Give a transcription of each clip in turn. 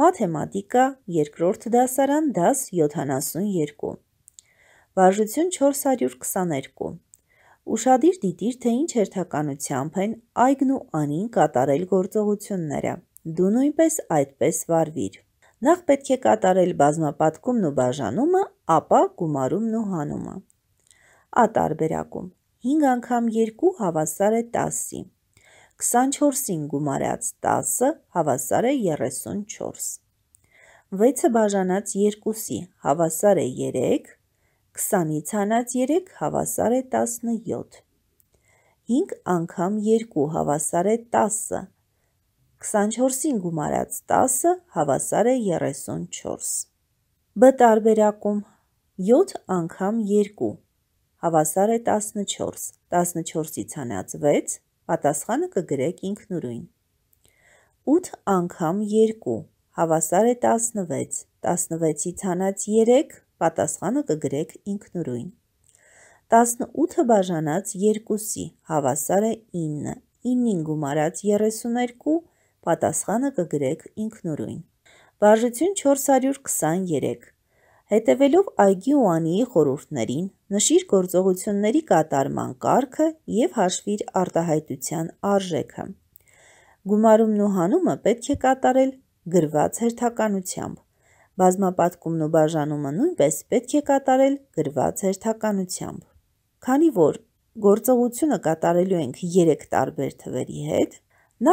մաթեմատիկա, երկրորդ դասարան, դաս 72։ Վարժություն 422։ Ուշադիր դիտիր, թե ինչ հերթականությամբ են այգն ու անին կատարել գործողությունները։ Դու նույնպես այդպես վարվիր։ Նախ պետք է կատարել բազմապատկումն ու բաժանումը, ապա գումարումն ու հանումը։ Ա տարբերակում 5 անգամ 2 հավասար է 10-ի։ 24-ին գումարած 10 հավասար է 34։ 6-ը բաժանած 2-ի հավասար է 3, 20-ից հանած 3 հավասար է 17։ 5 անգամ 2 հավասար է 10, 24-ին գումարած 10 հավասար է 34։ Բ տարբերակում 7 անգամ 2 հավասար է 14, 14-ից հանած 6 Պատասխանը կգրեք ինքնուրույն։ 8 անգամ 2 հավասար է 16, 16-ից հանած 3 պատասխանը կգրեք ինքնուրույն։ 18-ը բաժանած 2-ի հավասար է 9, 9-ին գումարած 32 պատասխանը կգրեք ինքնուրույն։ Բաժություն 423 հետևելով այգի ու անիի խորհուրդներին, նշիր գործողությունների կատարման կարգը և հաշվիր արտահայտության արժեքը։ Գումարումն ու հանումը պետք է կատարել գրված հերթականությամբ։ Բազմապատկումն ու բաժանումը նույնպես պետք է կատարել գրված հերթականությամբ։ Քանի որ գործողությունը կատարելու ենք 3 տարբեր թվերի հետ,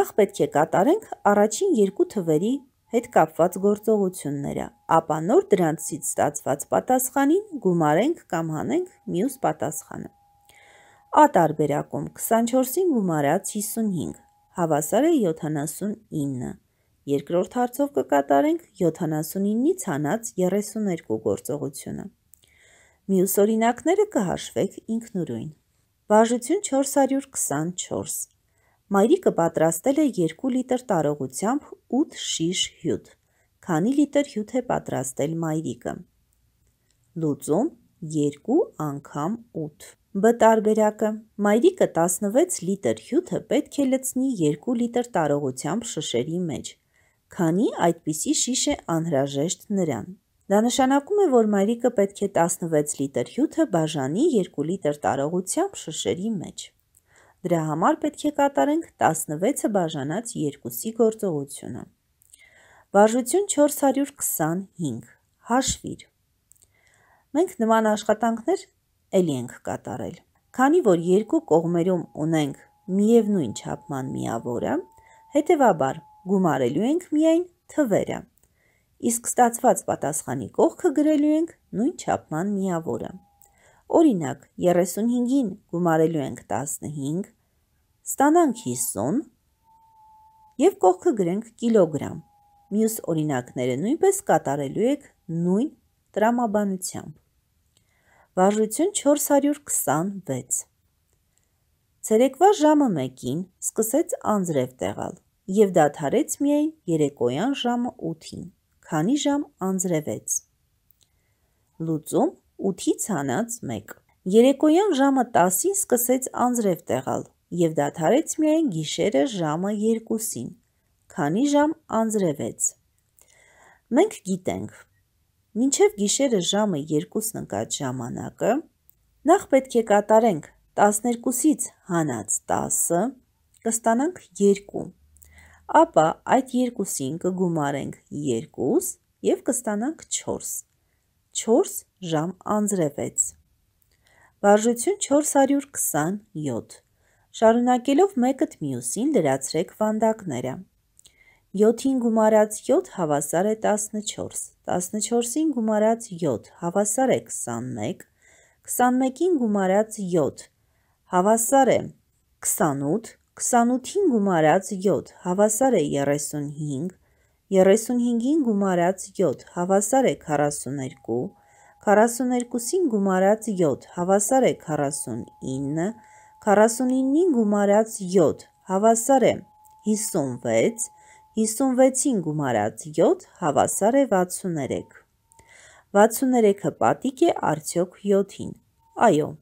նախ պետք է կատարենք առաջին երկու թվերի հետ կապված գործողությունները, ապա նոր դրանցից ստացված պատասխանին գումարենք կամ հանենք մյուս պատասխանը։ Ա տարբերակում 24-ին գումարած 55, հավասար է 79։ Երկրորդ հարցով կկատարենք 79-ից հանած 32 գործողությունը։ Մյուս օրինակները կհաշվեք ինքնուրույն։ Բաժություն 424 Մայրիկը պատրաստել է 2 լիտր տարողությամբ 8 շիշ հյութ։ Քանի լիտր հյութ է պատրաստել մայրիկը։ Լուծում 2 անգամ 8։ Բ տարբերակը մայրիկը 16 լիտր հյութը պետք է լցնի 2 լիտր տարողությամբ շշերի մեջ, քանի այդպիսի շիշ է անհրաժեշտ նրան։ Դա նշանակում է, որ մայրիկը պետք է 16 լիտր հյութը բաժանի 2 լիտր տարողությամբ շշերի մեջ։ Դրա համար պետք է կատարենք 16-ը բաժանած 2-ի գործողությունը։ Վարժություն 425 հաշվիր։ Մենք նման աշխատանքներ էլի ենք կատարել։ Քանի որ երկու կողմերում ունենք միևնույն չափման միավորը, հետևաբար գումարելու ենք միայն թվերը։ Իսկ ստացված պատասխանի կողքը գրելու ենք նույն չափման միավորը։ Օրինակ 35-ին գումարելու ենք 15, ստանանք 50 և կողքը գրենք կիլոգրամ։ Մյուս օրինակները նույնպես կատարելու եք նույն տրամաբանությամբ։ Վարժություն 426 Ցերեկվա ժամը 1-ին սկսեց անձրև տեղալ և դադարեց միայն երեկոյան ժամը 8-ին, քանի ժամ անձրևեց։ Լուծում 4 8-ից հանած 1։ Երեկոյան ժամը 10-ին սկսեց անձրև տեղալ եւ դադարեց միայն գիշերը ժամը 2-ին, քանի ժամ անձրևեց։ Մենք գիտենք, մինչև գիշերը ժամը 2-ն ընկած ժամանակը նախ պետք է կատարենք 12-ից հանած 10-ը, կստանանք 2 ապա այդ երկուսին կգումարենք 2 եւ կստանանք 4։ 4 ժամ անձրևեց։ Վարժություն 427։ Շարունակելով մեկըդ մյուսին լրացրեք վանդակները։ 7-ին գումարած 7 հավասար է 14, 14-ին գումարած 7 հավասար է 21, 21-ին գումարած 7 հավասար է 28, 28-ին գումարած 7 հավասար է 35, 35-ին գումարած 7 հավասար է 42, 42-ին գումարած 7 հավասար է 49, 49-ին գումարած 7 հավասար է 56, 56-ին գումարած 7 հավասար է 63։ 63-ը պատիկ է արդյոք 7-ին։ Այո,